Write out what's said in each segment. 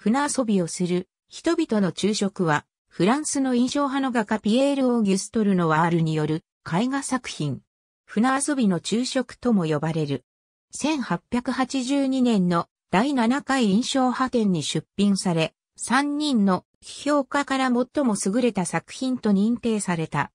船遊びをする人々の昼食は、フランスの印象派の画家ピエール・オーギュストル・ノワールによる絵画作品。船遊びの昼食とも呼ばれる。1882年の第7回印象派展に出品され、3人の批評家から最も優れた作品と認定された。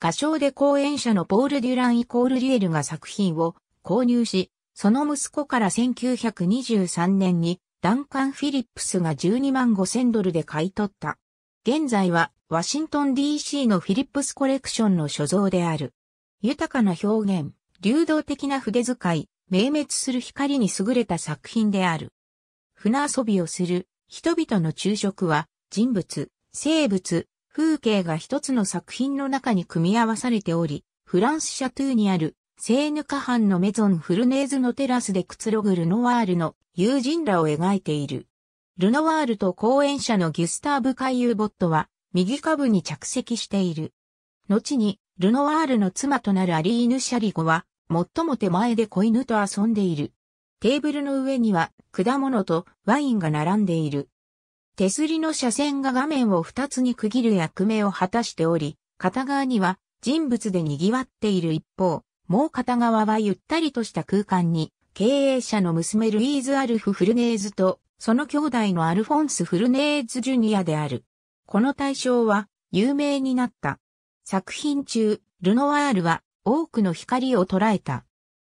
画商で講演者のポール・デュラン・イコール・リエルが作品を購入し、その息子から1923年にダンカン・フィリップスが12万5千ドルで買い取った。現在はワシントン DC のフィリップスコレクションの所蔵である。豊かな表現、流動的な筆遣い、明滅する光に優れた作品である。船遊びをする人々の昼食は人物、生物、風景が一つの作品の中に組み合わされており、フランスシャトゥーにあるセーヌカハンのメゾンフルネーズのテラスでくつろぐルノワールの友人らを描いている。ルノワールと講演者のギュスターブ・カイユーボットは、右下部に着席している。後に、ルノワールの妻となるアリーヌ・シャリゴは、最も手前で子犬と遊んでいる。テーブルの上には、果物とワインが並んでいる。手すりの斜線が画面を二つに区切る役目を果たしており、片側には人物で賑わっている一方、もう片側はゆったりとした空間に経営者の娘ルイーズ・アルフ・フルネーズと、その兄弟のアルフォンス・フルネーズ・ジュニアである。この対象は、有名になった。作品中、ルノワールは、多くの光を捉えた。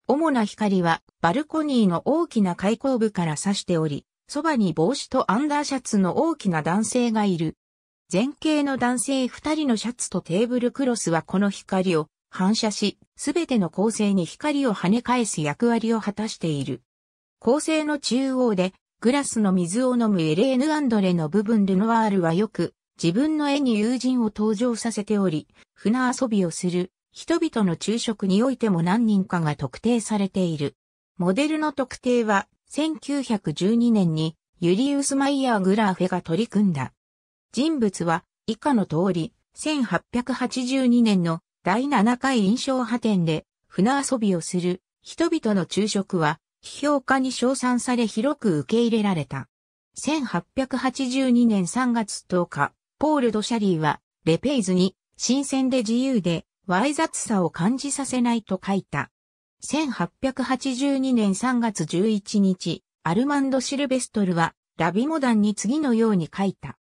主な光は、バルコニーの大きな開口部から差しており、そばに帽子とアンダーシャツの大きな男性がいる。前景の男性二人のシャツとテーブルクロスはこの光を反射し、すべての構成に光を跳ね返す役割を果たしている。構成の中央で、グラスの水を飲むエレーヌ・アンドレの部分ルノワールはよく、自分の絵に友人を登場させており、船遊びをする、人々の昼食においても何人かが特定されている。モデルの特定は、1912年に、ユリウス・マイヤー・グラーフェが取り組んだ。人物は、以下の通り、1882年の第7回印象派展で船遊びをする人々の昼食は批評家に称賛され広く受け入れられた。1882年3月10日、ポール・ド・シャリーはレペイズに新鮮で自由でザ雑さを感じさせないと書いた。1882年3月11日、アルマンド・シルベストルはラビモダンに次のように書いた。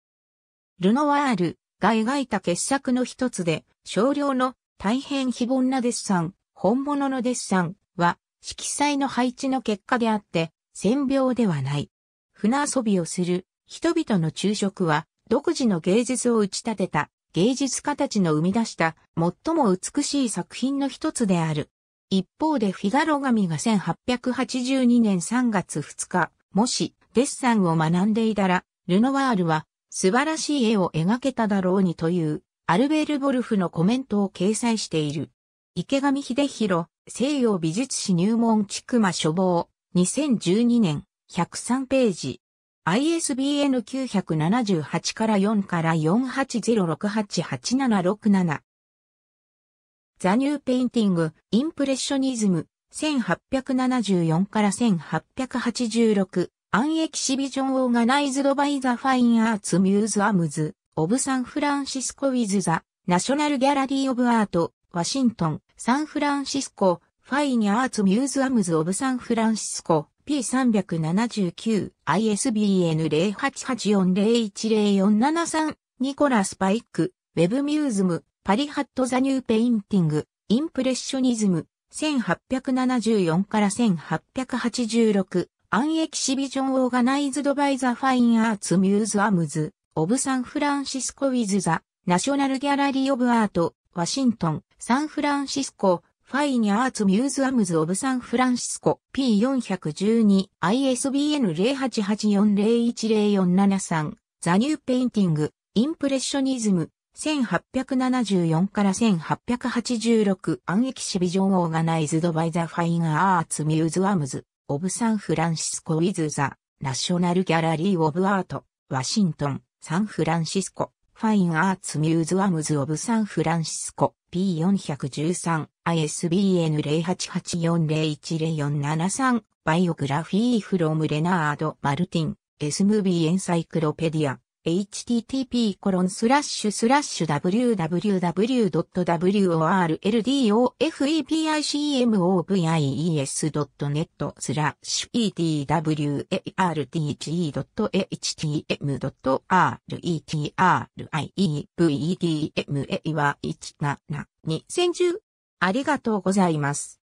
ルノワールが描いた傑作の一つで少量の大変非凡なデッサン、本物のデッサンは色彩の配置の結果であって、線描ではない。船遊びをする人々の昼食は独自の芸術を打ち立てた芸術家たちの生み出した最も美しい作品の一つである。一方でフィガロ神が1882年3月2日、もしデッサンを学んでいたら、ルノワールは素晴らしい絵を描けただろうにというアルベール・ボルフのコメントを掲載している。池上秀弘、西洋美術史入門ちくま書房、2012年、103ページ。ISBN 978から4から4806887767。ザニューペインティング、インプレッショニズム、1874から1886、アンエキシビジョンオーガナイズドバイザファインアーツミューズアムズ、of San Francisco with the National Gallery of Art, Washington, San Francisco, Fine Arts Museums of San Francisco, P379, ISBN 0884010473、ニコラス・パイック、ウェブミューズム、パリハット・ザ・ニュー・ペインティング、インプレッショニズム、1874から1886、アンエキシビジョン・オーガナイズド・バイ・ザ・ファイン・アーツ・ミューズ・アムズ、オブサンフランシスコウィズザ、ナショナルギャラリーオブアート、ワシントン、サンフランシスコ、ファイニアーツミューズアムズオブサンフランシスコ P412 ISBN 0884010473ザニューペインティングインプレッショニズム1874から1886アンエキシビジョンオーガナイズドバイザファイナアーツミューズアムズオブサンフランシスコウィズザナショナルギャラリーオブアートワシントンサンフランシスコ、ファインアーツミューズアムズオブサンフランシスコ、P413、ISBN0884010473、バイオグラフィーフロムレナード・マルティン、S ムービーエンサイクロペディア。http://www.worldfepicmovies.net o スラッシュ e t w a r t g t h t m r e t r i e v e d m a y 1 7 2010ありがとうございます。